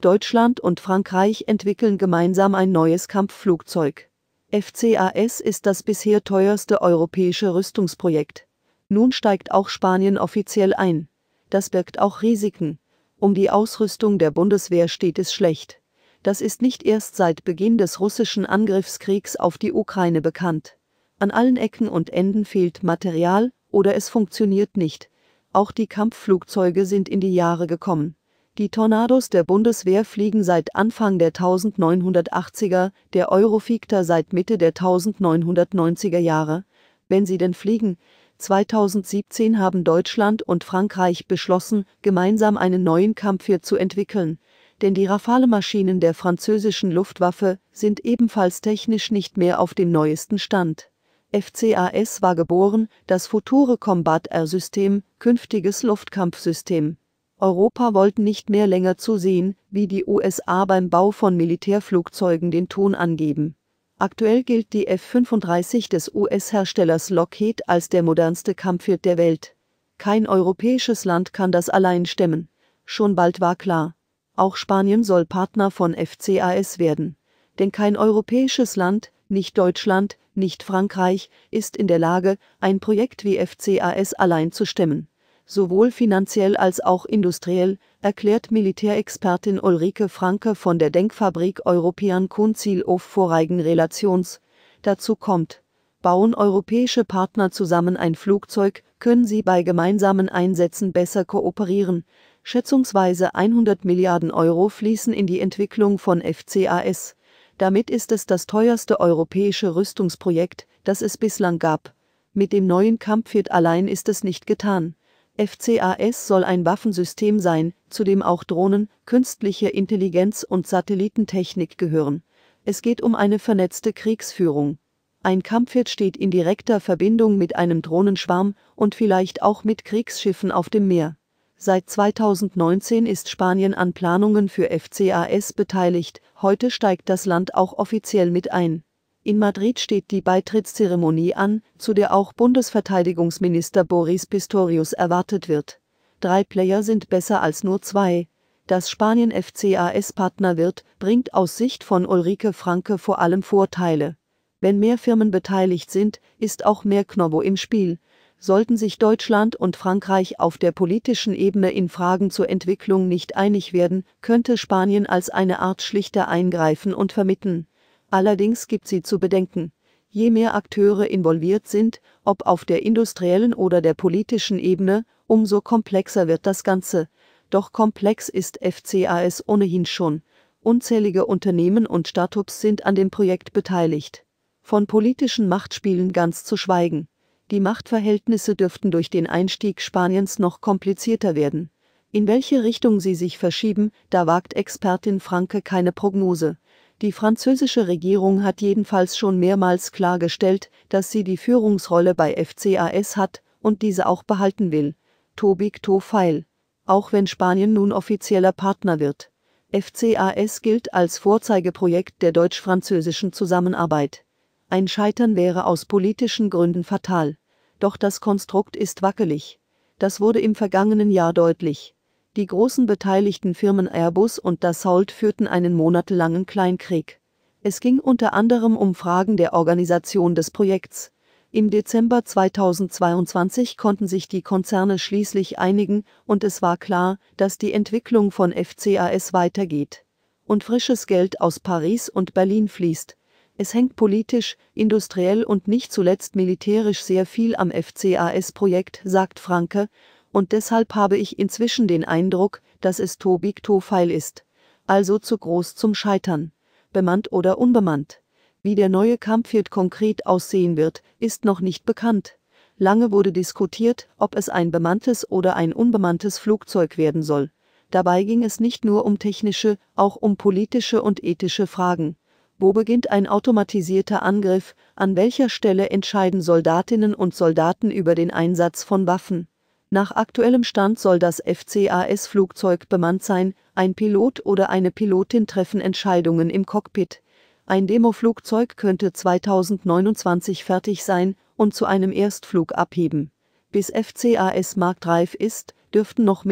Deutschland und Frankreich entwickeln gemeinsam ein neues Kampfflugzeug. FCAS ist das bisher teuerste europäische Rüstungsprojekt. Nun steigt auch Spanien offiziell ein. Das birgt auch Risiken. Um die Ausrüstung der Bundeswehr steht es schlecht. Das ist nicht erst seit Beginn des russischen Angriffskriegs auf die Ukraine bekannt. An allen Ecken und Enden fehlt Material oder es funktioniert nicht. Auch die Kampfflugzeuge sind in die Jahre gekommen. Die Tornados der Bundeswehr fliegen seit Anfang der 1980er, der Eurofigter seit Mitte der 1990er Jahre, wenn sie denn fliegen. 2017 haben Deutschland und Frankreich beschlossen, gemeinsam einen neuen Kampfjet zu entwickeln, denn die Rafale-Maschinen der französischen Luftwaffe sind ebenfalls technisch nicht mehr auf dem neuesten Stand. FCAS war geboren, das Future Combat Air System, künftiges Luftkampfsystem. Europa wollten nicht mehr länger zusehen, wie die USA beim Bau von Militärflugzeugen den Ton angeben. Aktuell gilt die F-35 des US-Herstellers Lockheed als der modernste Kampfjet der Welt. Kein europäisches Land kann das allein stemmen. Schon bald war klar, auch Spanien soll Partner von FCAS werden. Denn kein europäisches Land, nicht Deutschland, nicht Frankreich, ist in der Lage, ein Projekt wie FCAS allein zu stemmen sowohl finanziell als auch industriell, erklärt Militärexpertin Ulrike Franke von der Denkfabrik European Council of Vorreigen Relations. Dazu kommt, bauen europäische Partner zusammen ein Flugzeug, können sie bei gemeinsamen Einsätzen besser kooperieren. Schätzungsweise 100 Milliarden Euro fließen in die Entwicklung von FCAS. Damit ist es das teuerste europäische Rüstungsprojekt, das es bislang gab. Mit dem neuen Kampffit allein ist es nicht getan. FCAS soll ein Waffensystem sein, zu dem auch Drohnen, künstliche Intelligenz und Satellitentechnik gehören. Es geht um eine vernetzte Kriegsführung. Ein Kampfjet steht in direkter Verbindung mit einem Drohnenschwarm und vielleicht auch mit Kriegsschiffen auf dem Meer. Seit 2019 ist Spanien an Planungen für FCAS beteiligt, heute steigt das Land auch offiziell mit ein. In Madrid steht die Beitrittszeremonie an, zu der auch Bundesverteidigungsminister Boris Pistorius erwartet wird. Drei Player sind besser als nur zwei. Dass Spanien FCAS-Partner wird, bringt aus Sicht von Ulrike Franke vor allem Vorteile. Wenn mehr Firmen beteiligt sind, ist auch mehr Knobbo im Spiel. Sollten sich Deutschland und Frankreich auf der politischen Ebene in Fragen zur Entwicklung nicht einig werden, könnte Spanien als eine Art Schlichter eingreifen und vermitteln. Allerdings gibt sie zu bedenken, je mehr Akteure involviert sind, ob auf der industriellen oder der politischen Ebene, umso komplexer wird das Ganze. Doch komplex ist FCAS ohnehin schon. Unzählige Unternehmen und Startups sind an dem Projekt beteiligt. Von politischen Machtspielen ganz zu schweigen. Die Machtverhältnisse dürften durch den Einstieg Spaniens noch komplizierter werden. In welche Richtung sie sich verschieben, da wagt Expertin Franke keine Prognose. Die französische Regierung hat jedenfalls schon mehrmals klargestellt, dass sie die Führungsrolle bei FCAS hat und diese auch behalten will. Tobik Tofeil. Auch wenn Spanien nun offizieller Partner wird. FCAS gilt als Vorzeigeprojekt der deutsch-französischen Zusammenarbeit. Ein Scheitern wäre aus politischen Gründen fatal. Doch das Konstrukt ist wackelig. Das wurde im vergangenen Jahr deutlich. Die großen beteiligten Firmen Airbus und Dassault führten einen monatelangen Kleinkrieg. Es ging unter anderem um Fragen der Organisation des Projekts. Im Dezember 2022 konnten sich die Konzerne schließlich einigen und es war klar, dass die Entwicklung von FCAS weitergeht. Und frisches Geld aus Paris und Berlin fließt. Es hängt politisch, industriell und nicht zuletzt militärisch sehr viel am FCAS-Projekt, sagt Franke, und deshalb habe ich inzwischen den Eindruck, dass es too big to fail ist, also zu groß zum Scheitern, bemannt oder unbemannt. Wie der neue Kampfjet konkret aussehen wird, ist noch nicht bekannt. Lange wurde diskutiert, ob es ein bemanntes oder ein unbemanntes Flugzeug werden soll. Dabei ging es nicht nur um technische, auch um politische und ethische Fragen. Wo beginnt ein automatisierter Angriff, an welcher Stelle entscheiden Soldatinnen und Soldaten über den Einsatz von Waffen? Nach aktuellem Stand soll das FCAS-Flugzeug bemannt sein, ein Pilot oder eine Pilotin treffen Entscheidungen im Cockpit. Ein Demoflugzeug könnte 2029 fertig sein und zu einem Erstflug abheben. Bis FCAS marktreif ist, dürften noch mindestens